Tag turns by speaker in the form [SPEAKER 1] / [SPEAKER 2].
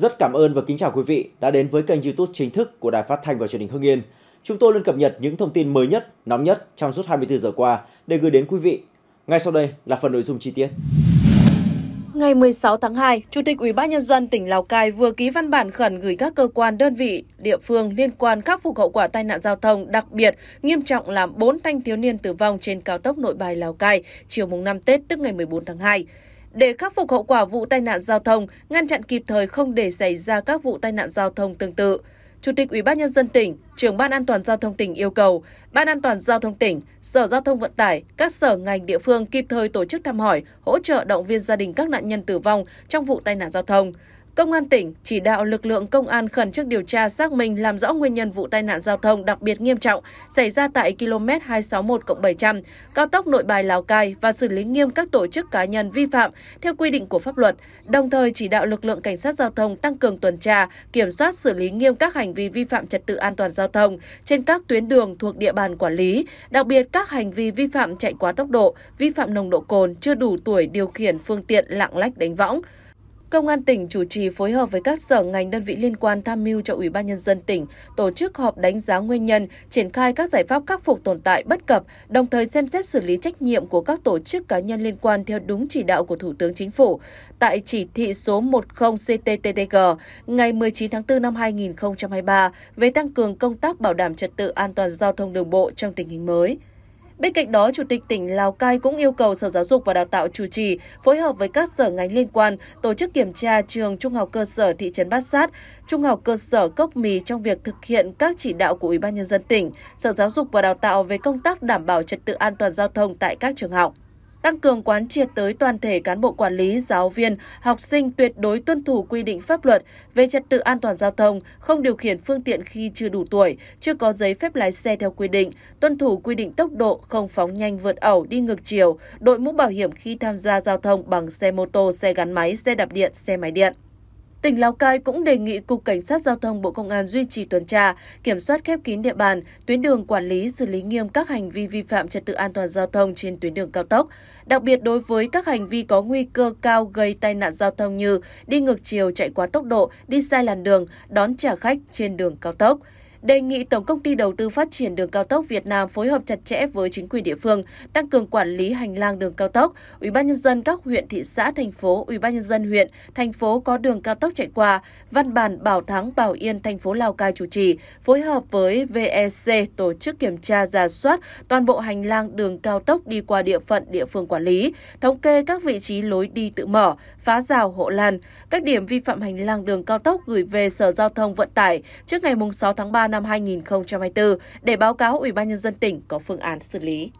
[SPEAKER 1] Rất cảm ơn và kính chào quý vị đã đến với kênh YouTube chính thức của Đài Phát thanh và Truyền hình Hưng Yên. Chúng tôi luôn cập nhật những thông tin mới nhất, nóng nhất trong suốt 24 giờ qua để gửi đến quý vị. Ngay sau đây là phần nội dung chi tiết. Ngày 16 tháng 2, Chủ tịch Ủy ban nhân dân tỉnh Lào Cai vừa ký văn bản khẩn gửi các cơ quan đơn vị địa phương liên quan khắc phục hậu quả tai nạn giao thông đặc biệt nghiêm trọng làm 4 thanh thiếu niên tử vong trên cao tốc Nội Bài Lào Cai chiều mùng 5 Tết tức ngày 14 tháng 2. Để khắc phục hậu quả vụ tai nạn giao thông, ngăn chặn kịp thời không để xảy ra các vụ tai nạn giao thông tương tự, Chủ tịch Ủy ban nhân dân tỉnh, trưởng Ban An toàn giao thông tỉnh yêu cầu Ban An toàn giao thông tỉnh, Sở Giao thông Vận tải, các sở ngành địa phương kịp thời tổ chức thăm hỏi, hỗ trợ động viên gia đình các nạn nhân tử vong trong vụ tai nạn giao thông. Công an tỉnh chỉ đạo lực lượng công an khẩn trương điều tra xác minh làm rõ nguyên nhân vụ tai nạn giao thông đặc biệt nghiêm trọng xảy ra tại km 261 700 cao tốc Nội Bài Lào Cai và xử lý nghiêm các tổ chức cá nhân vi phạm theo quy định của pháp luật, đồng thời chỉ đạo lực lượng cảnh sát giao thông tăng cường tuần tra, kiểm soát xử lý nghiêm các hành vi vi phạm trật tự an toàn giao thông trên các tuyến đường thuộc địa bàn quản lý, đặc biệt các hành vi vi phạm chạy quá tốc độ, vi phạm nồng độ cồn chưa đủ tuổi điều khiển phương tiện lạng lách đánh võng. Công an tỉnh chủ trì phối hợp với các sở ngành đơn vị liên quan tham mưu cho Ủy ban nhân dân tỉnh tổ chức họp đánh giá nguyên nhân, triển khai các giải pháp khắc phục tồn tại bất cập, đồng thời xem xét xử lý trách nhiệm của các tổ chức cá nhân liên quan theo đúng chỉ đạo của Thủ tướng Chính phủ tại chỉ thị số 10/CTTDG ngày 19 tháng 4 năm 2023 về tăng cường công tác bảo đảm trật tự an toàn giao thông đường bộ trong tình hình mới. Bên cạnh đó, Chủ tịch tỉnh Lào Cai cũng yêu cầu Sở Giáo dục và Đào tạo chủ trì phối hợp với các sở ngành liên quan tổ chức kiểm tra trường trung học cơ sở thị trấn Bát Sát, trung học cơ sở Cốc Mì trong việc thực hiện các chỉ đạo của Ủy ban nhân dân tỉnh, Sở Giáo dục và Đào tạo về công tác đảm bảo trật tự an toàn giao thông tại các trường học tăng cường quán triệt tới toàn thể cán bộ quản lý, giáo viên, học sinh tuyệt đối tuân thủ quy định pháp luật về trật tự an toàn giao thông, không điều khiển phương tiện khi chưa đủ tuổi, chưa có giấy phép lái xe theo quy định, tuân thủ quy định tốc độ, không phóng nhanh vượt ẩu đi ngược chiều, đội mũ bảo hiểm khi tham gia giao thông bằng xe mô tô, xe gắn máy, xe đạp điện, xe máy điện. Tỉnh Lào Cai cũng đề nghị Cục Cảnh sát Giao thông Bộ Công an duy trì tuần tra, kiểm soát khép kín địa bàn, tuyến đường quản lý xử lý nghiêm các hành vi vi phạm trật tự an toàn giao thông trên tuyến đường cao tốc, đặc biệt đối với các hành vi có nguy cơ cao gây tai nạn giao thông như đi ngược chiều, chạy quá tốc độ, đi sai làn đường, đón trả khách trên đường cao tốc đề nghị Tổng công ty Đầu tư Phát triển Đường cao tốc Việt Nam phối hợp chặt chẽ với chính quyền địa phương, tăng cường quản lý hành lang đường cao tốc, Ủy ban nhân dân các huyện, thị xã, thành phố, Ủy ban nhân dân huyện, thành phố có đường cao tốc chạy qua, văn bản Bảo Thắng, Bảo Yên, thành phố Lào Cai chủ trì, phối hợp với VEC tổ chức kiểm tra giả soát toàn bộ hành lang đường cao tốc đi qua địa phận địa phương quản lý, thống kê các vị trí lối đi tự mở, phá rào hộ lan, các điểm vi phạm hành lang đường cao tốc gửi về Sở Giao thông Vận tải trước ngày 6 tháng 3 năm 2024 để báo cáo Ủy ban nhân dân tỉnh có phương án xử lý.